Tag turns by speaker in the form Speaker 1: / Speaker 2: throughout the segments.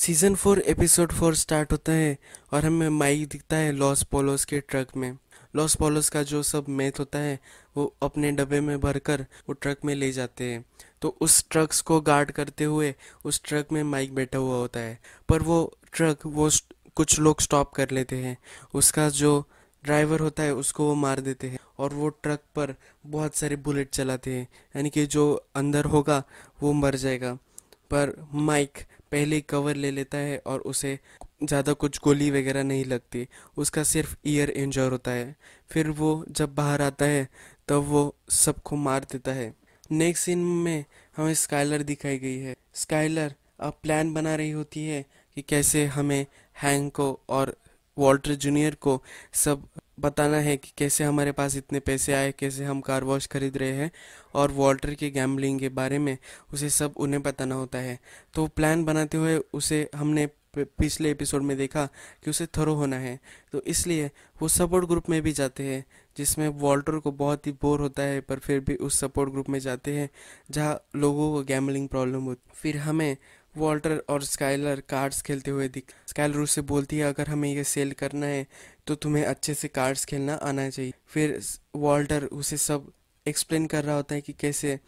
Speaker 1: season four episode four start होता है और हमें माइक दिखता है लॉस पोलोस के ट्रक में लॉस पोलोस का जो सब मेथ होता है वो अपने डब्बे में भरकर वो ट्रक में ले जाते हैं तो उस ट्रक्स को गार्ड करते हुए उस ट्रक में माइक बैठा हुआ होता है पर वो ट्रक वो कुछ लोग स्टॉप कर लेते हैं उसका जो ड्राइवर होता है उसको वो मार देते हैं और वो ट्रक पर बहुत सारे बुलेट चलाते हैं यानी कि जो अंदर होगा वो मर जाएगा पर माइक पहले कवर ले लेता है और उसे ज़्यादा कुछ गोली वगैरह नहीं लगती उसका सिर्फ ईयर इंजर होता है फिर वो जब बाहर आता है तब तो वो सबको मार देता है नेक्स्ट सीन में हमें स्काइलर दिखाई गई है स्काइलर अब प्लान बना रही होती है कि कैसे हमें हैंग को और वॉल्टर जूनियर को सब बताना है कि कैसे हमारे पास इतने पैसे आए कैसे हम कार वॉश खरीद रहे हैं और वॉल्टर के गैम्बलिंग के बारे में उसे सब उन्हें बताना होता है तो प्लान बनाते हुए उसे हमने पिछले एपिसोड में देखा कि उसे थरो होना है तो इसलिए वो सपोर्ट ग्रुप में भी जाते हैं जिसमें वॉल्टर को बहुत ही बोर होता है पर फिर भी उस सपोर्ट ग्रुप में जाते हैं जहाँ लोगों को गैम्बलिंग प्रॉब्लम होती फिर हमें वॉल्टर और स्काइलर कार्ड्स खेलते हुए दिख स्काइलर उसे बोलती है अगर हमें ये सेल करना है तो तुम्हें अच्छे से कार्ड्स खेलना आना चाहिए फिर वॉल्टर उसे सब एक्सप्लेन कर रहा होता है कि कैसे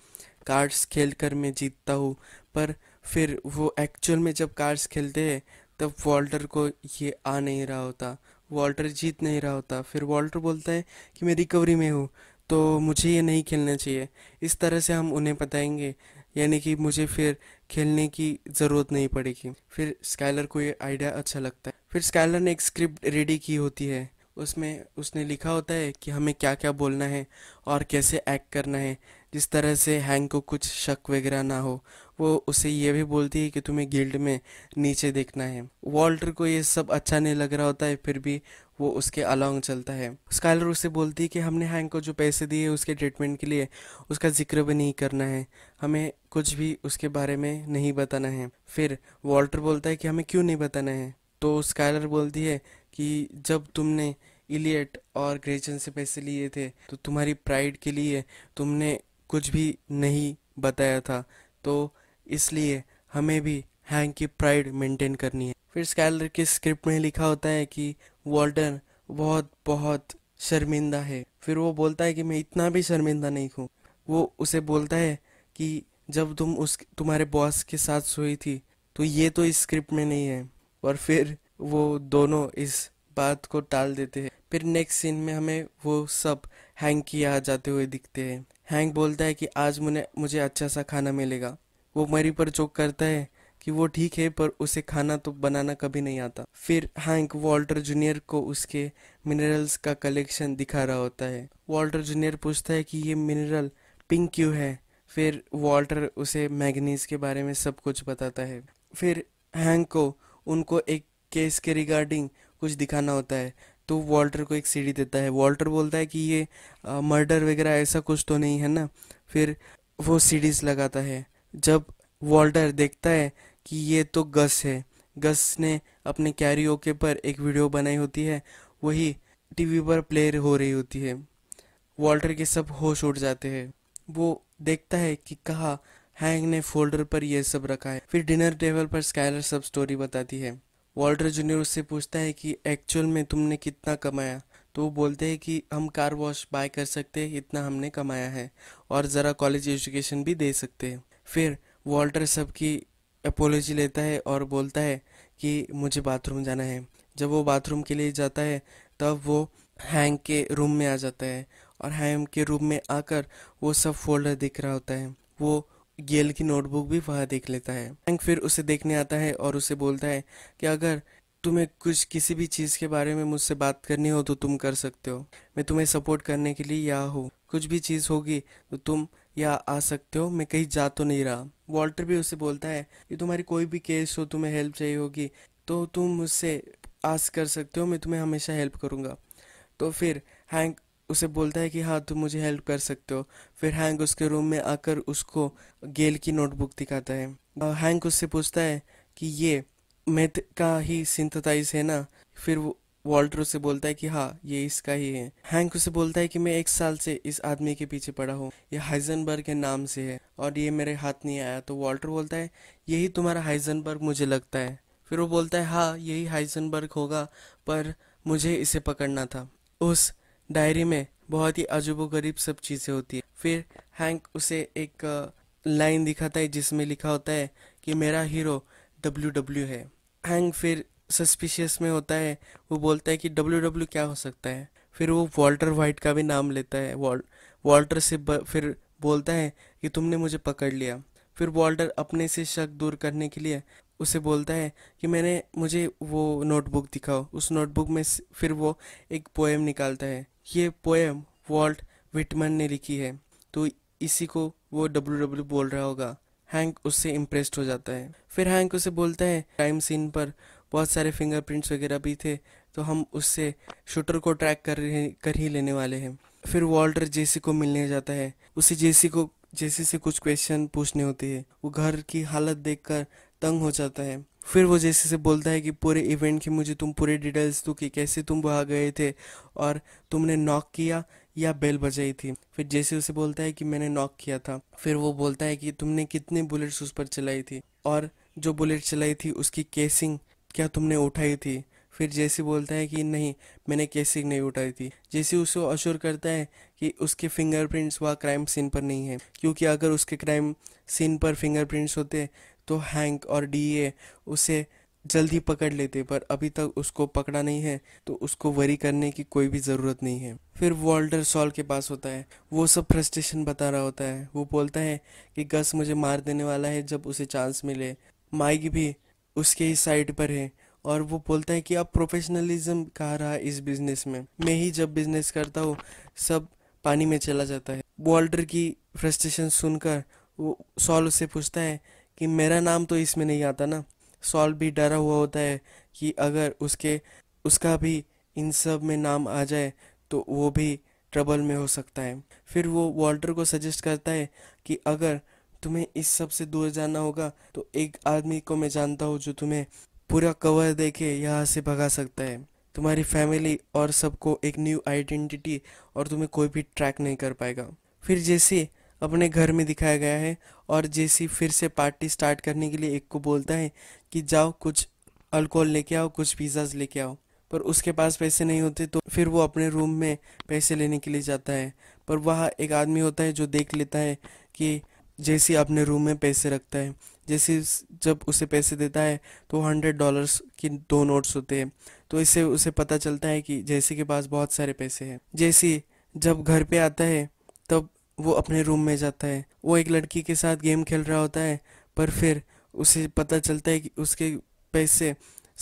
Speaker 1: कार्ड्स खेल कर मैं जीतता हूँ पर फिर वो एक्चुअल में जब कार्ड्स खेलते हैं तब वॉल्टर को ये आ नहीं रहा होता वॉल्टर जीत नहीं रहा होता फिर वॉल्टर बोलता है कि मैं रिकवरी में हूँ तो मुझे ये नहीं खेलना चाहिए इस तरह से हम उन्हें बताएंगे यानी कि मुझे फिर खेलने की ज़रूरत नहीं पड़ेगी फिर स्काइलर को ये आइडिया अच्छा लगता है फिर स्काइलर ने एक स्क्रिप्ट रेडी की होती है उसमें उसने लिखा होता है कि हमें क्या क्या बोलना है और कैसे एक्ट करना है जिस तरह से हैंग को कुछ शक वगैरह ना हो वो उसे ये भी बोलती है कि तुम्हें गिल्ड में नीचे देखना है वॉल्टर को ये सब अच्छा नहीं लग रहा होता है फिर भी वो उसके अलॉन्ग चलता है स्काइलर उसे बोलती है कि हमने हैंक को जो पैसे दिए उसके ट्रीटमेंट के लिए उसका जिक्र भी नहीं करना है हमें कुछ भी उसके बारे में नहीं बताना है फिर वॉल्टर बोलता है कि हमें क्यों नहीं बताना है तो स्काइलर बोलती है कि जब तुमने इलियट और ग्रेचन से पैसे लिए थे तो तुम्हारी प्राइड के लिए तुमने कुछ भी नहीं बताया था तो इसलिए हमें भी हैंग की प्राइड मेंटेन करनी है फिर स्कैलर के स्क्रिप्ट में लिखा होता है कि वॉल्टन बहुत बहुत शर्मिंदा है फिर वो बोलता है कि मैं इतना भी शर्मिंदा नहीं हूँ वो उसे बोलता है कि जब तुम उस तुम्हारे बॉस के साथ सोई थी तो ये तो इस स्क्रिप्ट में नहीं है और फिर वो दोनों इस बात को टाल देते हैं फिर नेक्स्ट सीन में हमें वो सब हैंग की आ जाते हुए दिखते हैं हैंग बोलता है कि आज मुझे मुझे अच्छा सा खाना मिलेगा वो मरी पर चौक करता है कि वो ठीक है पर उसे खाना तो बनाना कभी नहीं आता फिर हैंक वॉल्टर जूनियर को उसके मिनरल्स का कलेक्शन दिखा रहा होता है वॉल्टर जूनियर पूछता है कि ये मिनरल पिंक क्यों है फिर वॉल्टर उसे मैगनीज के बारे में सब कुछ बताता है फिर हैंक को उनको एक केस के रिगार्डिंग कुछ दिखाना होता है तो वॉल्टर को एक सीढ़ी देता है वॉल्टर बोलता है कि ये मर्डर वगैरह ऐसा कुछ तो नहीं है ना फिर वो सीढ़ीज लगाता है जब वॉल्टर देखता है कि ये तो गस है गस ने अपने कैरी ओके पर एक वीडियो बनाई होती है वही टीवी पर प्ले हो रही होती है वॉल्टर के सब होश उठ जाते हैं वो देखता है कि कहा हैंग ने फोल्डर पर यह सब रखा है फिर डिनर टेबल पर स्कैलर सब स्टोरी बताती है वॉल्टर जूनियर उससे पूछता है कि एक्चुअल में तुमने कितना कमाया तो वो बोलते हैं कि हम कार वॉश बाय कर सकते हैं इतना हमने कमाया है और ज़रा कॉलेज एजुकेशन भी दे सकते हैं फिर वॉल्टर सबकी अपोलॉजी लेता है और बोलता है कि मुझे बाथरूम जाना है जब वो बाथरूम के लिए जाता है तब वो हैंग के रूम में आ जाता है और हैंग के रूम में आकर वो सब फोल्डर दिख रहा होता है वो गेल की नोटबुक भी वहाँ देख लेता है हैंग फिर उसे देखने आता है और उसे बोलता है कि अगर तुम्हें कुछ किसी भी चीज़ के बारे में मुझसे बात करनी हो तो तुम कर सकते हो मैं तुम्हें सपोर्ट करने के लिए यहाँ हूँ कुछ भी चीज़ होगी तो तुम या आ सकते हो मैं कहीं जा तो नहीं रहा वॉल्टर भी उसे बोलता है कि तुम्हारी कोई भी केस हो तुम्हें हेल्प चाहिए होगी तो तुम मुझसे आस कर सकते हो मैं तुम्हें हमेशा हेल्प करूँगा तो फिर हैंक उसे बोलता है कि हाँ तुम मुझे हेल्प कर सकते हो फिर हैंक उसके रूम में आकर उसको गेल की नोटबुक दिखाता है हैंक उससे पूछता है कि ये मैथ का ही सिंथेसाइज है ना फिर वो वॉल्टर उसे बोलता है कि हाँ ये इसका ही है हैंक उसे बोलता है कि मैं एक साल से इस आदमी के पीछे पड़ा हूँ ये हाइजनबर्ग के नाम से है और ये मेरे हाथ नहीं आया तो वॉल्टर बोलता है यही तुम्हारा हाइजनबर्ग मुझे लगता है फिर वो बोलता है हाँ यही हाइजनबर्ग होगा पर मुझे इसे पकड़ना था उस डायरी में बहुत ही अजूबो गरीब सब चीज़ें होती है फिर हैंक उसे एक लाइन दिखाता है जिसमें लिखा होता है कि मेरा हीरो डब्ल्यू डब्ल्यू है हैंक फिर सस्पिशियस में होता है वो बोलता है कि डब्ल्यू डब्ल्यू क्या हो सकता है फिर वो वॉल्टर वाइट का भी नाम लेता है वॉल्टर से ब, फिर बोलता है कि तुमने मुझे पकड़ लिया फिर वॉल्टर अपने से शक दूर करने के लिए उसे बोलता है कि मैंने मुझे वो नोटबुक दिखाओ उस नोटबुक में फिर वो एक पोएम निकालता है ये पोएम वॉल्ट विटमन ने लिखी है तो इसी को वो डब्ल्यू डब्ल्यू बोल रहा होगा हैंक उससे इम्प्रेस्ड हो जाता है फिर हैंक उसे बोलता है टाइम सीन पर बहुत सारे फिंगरप्रिंट्स वगैरह भी थे तो हम उससे शूटर को ट्रैक कर कर ही लेने वाले हैं फिर वॉल्टर जेसी को मिलने जाता है उसे जेसी को जेसी से कुछ क्वेश्चन पूछने होते हैं वो घर की हालत देख तंग हो जाता है फिर वो जेसी से बोलता है कि पूरे इवेंट की मुझे तुम पूरे डिटेल्स दो कि कैसे तुम वहाँ गए थे और तुमने नॉक किया या बेल बजाई थी फिर जैसे उसे बोलता है कि मैंने नॉक किया था फिर वो बोलता है कि तुमने कितने बुलेट्स उस पर चलाई थी और जो बुलेट चलाई थी उसकी केसिंग क्या तुमने उठाई थी फिर जेसी बोलता है कि नहीं मैंने कैसी नहीं उठाई थी जेसी उसको अश्योर करता है कि उसके फिंगरप्रिंट्स वह क्राइम सीन पर नहीं है क्योंकि अगर उसके क्राइम सीन पर फिंगरप्रिंट्स होते तो हैंक और डीए उसे जल्दी पकड़ लेते पर अभी तक उसको पकड़ा नहीं है तो उसको वरी करने की कोई भी ज़रूरत नहीं है फिर वॉल्टर सॉल के पास होता है वो सब फ्रस्ट्रेशन बता रहा होता है वो बोलता है कि गस मुझे मार देने वाला है जब उसे चांस मिले माइक भी उसके ही साइड पर है और वो बोलता है कि अब प्रोफेशनलिज्म कहाँ रहा है इस बिजनेस में मैं ही जब बिजनेस करता हूँ सब पानी में चला जाता है वॉल्टर की फ्रस्ट्रेशन सुनकर वो सॉल उससे पूछता है कि मेरा नाम तो इसमें नहीं आता ना सॉल भी डरा हुआ होता है कि अगर उसके उसका भी इन सब में नाम आ जाए तो वो भी ट्रबल में हो सकता है फिर वो वॉल्टर को सजेस्ट करता है कि अगर तुम्हें इस सब से दूर जाना होगा तो एक आदमी को मैं जानता हूँ जो तुम्हें पूरा कवर देके यहाँ से भगा सकता है तुम्हारी फैमिली और सबको एक न्यू आइडेंटिटी और तुम्हें कोई भी ट्रैक नहीं कर पाएगा फिर जैसे अपने घर में दिखाया गया है और जेसी फिर से पार्टी स्टार्ट करने के लिए एक को बोलता है कि जाओ कुछ अल्कोहल लेके आओ कुछ पिज़्ज़ाज लेके आओ पर उसके पास पैसे नहीं होते तो फिर वो अपने रूम में पैसे लेने के लिए जाता है पर वहाँ एक आदमी होता है जो देख लेता है कि जैसे अपने रूम में पैसे रखता है जैसे जब उसे पैसे देता है तो हंड्रेड डॉलर्स की दो नोट्स होते हैं तो इससे उसे पता चलता है कि जैसे के पास बहुत सारे पैसे हैं जैसे जब घर पे आता है तब वो अपने रूम में जाता है वो एक लड़की के साथ गेम खेल रहा होता है पर फिर उसे पता चलता है कि उसके पैसे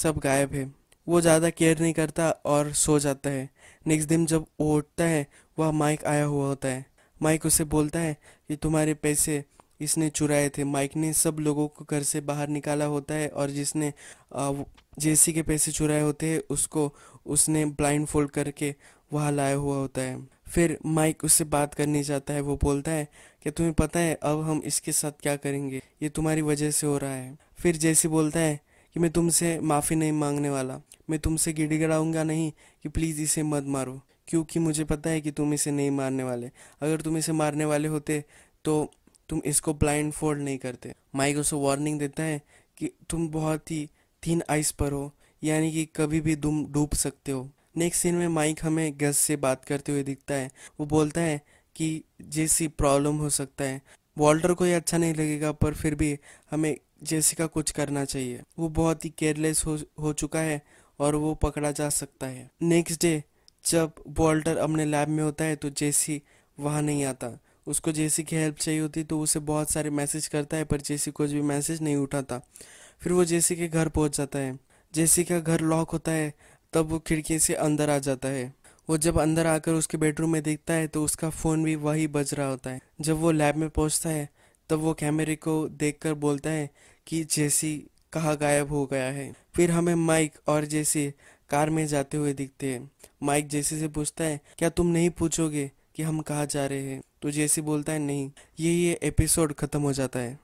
Speaker 1: सब गायब है वो ज़्यादा केयर नहीं करता और सो जाता है नेक्स्ट दिन जब वो उठता है वह माइक आया हुआ होता है माइक उसे बोलता है कि तुम्हारे पैसे इसने चुराए थे माइक ने सब लोगों को घर से बाहर निकाला होता है और जिसने जेसी के पैसे चुराए होते हैं उसको उसने ब्लाइंड फोल्ड करके वहाँ लाया हुआ होता है फिर माइक उससे बात करने जाता है वो बोलता है कि तुम्हें पता है अब हम इसके साथ क्या करेंगे ये तुम्हारी वजह से हो रहा है फिर जेसी बोलता है कि मैं तुमसे माफ़ी नहीं मांगने वाला मैं तुमसे गिड़गिड़ाऊंगा नहीं कि प्लीज़ इसे मत मारो क्योंकि मुझे पता है कि तुम इसे नहीं मारने वाले अगर तुम इसे मारने वाले होते तो तुम इसको ब्लाइंड फोल्ड नहीं करते माइक उसे वार्निंग देता है कि तुम बहुत ही थीन आइस पर हो यानी कि कभी भी तुम डूब सकते हो नेक्स्ट सीन में माइक हमें गस से बात करते हुए दिखता है वो बोलता है कि जैसी प्रॉब्लम हो सकता है वॉल्टर को ये अच्छा नहीं लगेगा पर फिर भी हमें जैसी का कुछ करना चाहिए वो बहुत ही केयरलेस हो हो चुका है और वो पकड़ा जा सकता है नेक्स्ट डे जब बॉल्टर अपने लैब में होता है तो जेसी वहाँ नहीं आता उसको जेसी की हेल्प चाहिए होती तो उसे बहुत सारे मैसेज करता है पर जेसी कुछ भी मैसेज नहीं उठाता फिर वो जेसी के घर पहुँच जाता है जेसी का घर लॉक होता है तब वो खिड़की से अंदर आ जाता है वो जब अंदर आकर उसके बेडरूम में देखता है तो उसका फ़ोन भी वही बज रहा होता है जब वो लैब में पहुँचता है तब वो कैमरे को देख बोलता है कि जेसी कहाँ गायब हो गया है फिर हमें माइक और जेसी कार में जाते हुए दिखते हैं माइक जेसी से पूछता है क्या तुम नहीं पूछोगे कि हम कहाँ जा रहे हैं तो जेसी बोलता है नहीं ये ये एपिसोड खत्म हो जाता है